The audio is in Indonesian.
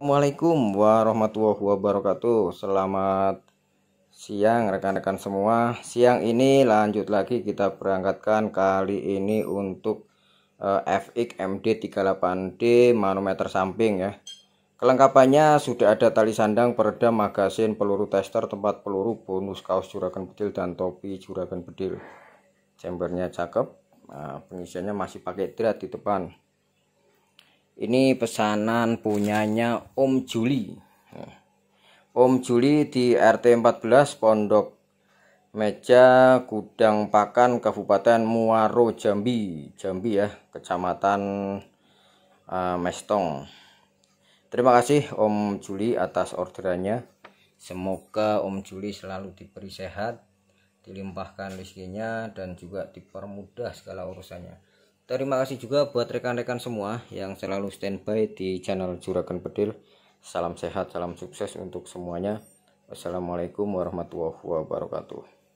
Assalamualaikum warahmatullahi wabarakatuh Selamat siang rekan-rekan semua Siang ini lanjut lagi kita berangkatkan kali ini untuk uh, FX MD38D manometer samping ya Kelengkapannya sudah ada tali sandang, peredam, magasin, peluru tester, tempat peluru, bonus kaos juragan bedil dan topi juragan bedil Chambernya cakep, nah, pengisiannya masih pakai drat di depan ini pesanan punyanya Om Juli Om Juli di RT 14 Pondok Meja Gudang Pakan Kabupaten Muaro Jambi Jambi ya Kecamatan uh, Mestong Terima kasih Om Juli atas orderannya Semoga Om Juli selalu diberi sehat dilimpahkan rezekinya dan juga dipermudah segala urusannya Terima kasih juga buat rekan-rekan semua yang selalu standby di channel Juragan Bedil. Salam sehat, salam sukses untuk semuanya. Assalamualaikum warahmatullahi wabarakatuh.